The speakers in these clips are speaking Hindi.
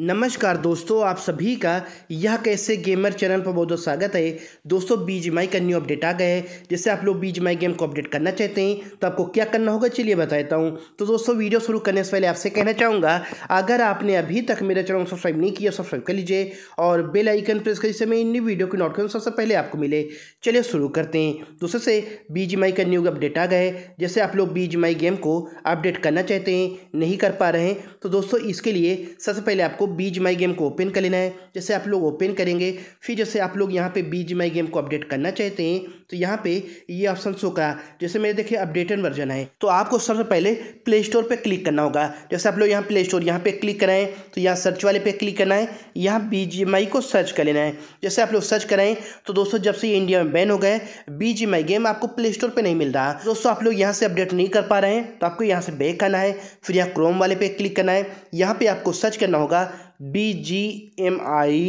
नमस्कार दोस्तों आप सभी का यह कैसे गेमर चैनल पर बहुत बहुत स्वागत है दोस्तों माई का न्यू अपडेट आ गया है जिससे आप लोग माई गेम को अपडेट करना चाहते हैं तो आपको क्या करना होगा चलिए बताता हूँ तो दोस्तों वीडियो शुरू करने से पहले आपसे कहना चाहूँगा अगर आपने अभी तक मेरे चैनल को सब्सक्राइब नहीं किया सब्सक्राइब कर लीजिए और बेलाइकन प्रेस कर जिससे मैं इन वीडियो की नोटिफिकेशन सबसे पहले आपको मिले चलिए शुरू करते हैं दोस्तों से माई का न्यू अपडेट आ गए जैसे आप लोग माई गेम को अपडेट करना चाहते हैं नहीं कर पा रहे हैं तो दोस्तों इसके लिए सबसे पहले आपको बीज माई गेम को ओपन कर लेना है जैसे आप लोग ओपन करेंगे फिर जैसे आप लोग यहाँ पे बीज माई गेम को अपडेट करना चाहते हैं तो यहाँ पे ये ऑप्शन शो करा जैसे मेरे देखिए अपडेटेड वर्जन है तो आपको सबसे पहले प्ले स्टोर पर क्लिक करना होगा जैसे आप लोग यहाँ प्ले स्टोर यहाँ पर क्लिक कराएं तो यहाँ सर्च वाले पे क्लिक करना है यहाँ बीज माई को सर्च कर लेना है जैसे आप लोग सर्च कराएं तो दोस्तों जब से ये इंडिया में बैन हो गए बीज माई गेम आपको प्ले स्टोर पर नहीं मिल रहा दोस्तों आप लोग यहाँ से अपडेट नहीं कर पा रहे हैं तो आपको यहाँ से बैक करना है फिर यहाँ क्रोम वाले पे क्लिक करना है यहाँ पे आपको सर्च करना होगा B G M I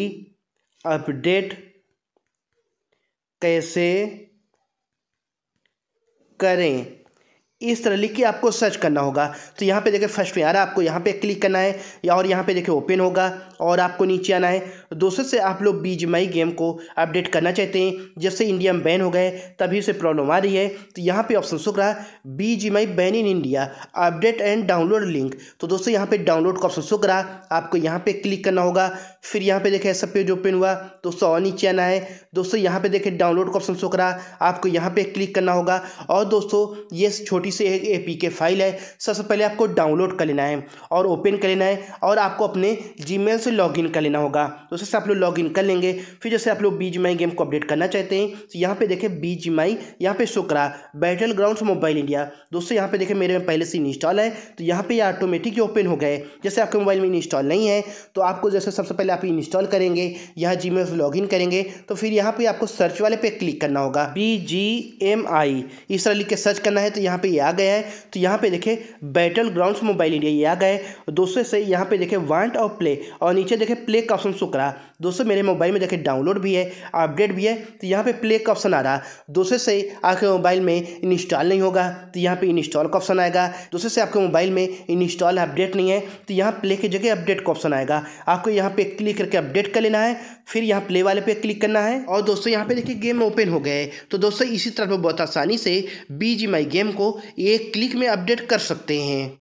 update कैसे करें इस तरह लिख के आपको सर्च करना होगा तो यहाँ पे देखिए फर्स्ट में आ रहा है आपको यहाँ पे क्लिक करना है और यहाँ पे देखिए ओपन होगा और आपको नीचे आना है दोस्तों से आप लोग बीज मई गेम को अपडेट करना चाहते हैं जब से इंडिया में बैन हो गए तभी से प्रॉब्लम आ रही है तो यहाँ पे ऑप्शन सुख रहा BGMI ban in India update and download link तो दोस्तों यहाँ पे डाउनलोड का ऑप्शन सुख रहा आपको यहाँ पे क्लिक करना होगा फिर यहाँ पे देखें ऐसा पेज ओपन हुआ दोस्तों और नीचे आना है दोस्तों यहाँ पे देखें डाउनलोड का ऑप्शन सुख रहा आपको यहाँ पे क्लिक करना होगा और दोस्तों ये छोटी सी एक ए फाइल है सबसे पहले आपको डाउनलोड कर लेना है और ओपन कर लेना है और आपको अपने जीमेल से उसे लॉगिन कर लेना होगा तो उससे आप लोग लॉगिन कर लेंगे फिर जैसे आप लोग बी जी गेम को अपडेट करना चाहते हैं तो यहाँ पे देखें बी जी माई यहाँ पे शुक्रा बैटल ग्राउंड मोबाइल इंडिया दोस्तों यहाँ पे देखें मेरे में पहले से इंस्टॉल है तो यहाँ पे ये ऑटोमेटिक ओपन हो गए जैसे आपके मोबाइल में इंस्टॉल नहीं है तो आपको जैसे सबसे पहले आप इंस्टॉल करेंगे यहाँ जी में लॉगिन करेंगे तो फिर यहाँ पे आपको सर्च वाले पे क्लिक करना होगा बी जी एम आई इस तरह लिख के सर्च करना है तो यहाँ पे ये आ गया है तो यहाँ पे देखें बैटल ग्राउंड मोबाइल इंडिया ये आ गए दोस्तों से यहाँ पे देखें वांट और प्ले और नीचे देखें प्ले का ऑप्शन सुख रहा दोस्तों मेरे मोबाइल में देखें डाउनलोड भी है अपडेट भी है तो यहाँ पे प्ले का ऑप्शन आ रहा दोस्तों से आपके मोबाइल में इंस्टॉल नहीं होगा तो यहाँ पे इंस्टॉल का ऑप्शन आएगा दोस्तों से आपके मोबाइल में इंस्टॉल अपडेट नहीं है तो यहाँ प्ले की जगह अपडेट का ऑप्शन आएगा आपको यहाँ पे क्लिक करके अपडेट कर लेना है फिर यहाँ प्ले वाले पे क्लिक करना है और दोस्तों यहाँ पे देखिए गेम ओपन हो गए तो दोस्तों इसी तरह बहुत आसानी से बी माई गेम को एक क्लिक में अपडेट कर सकते हैं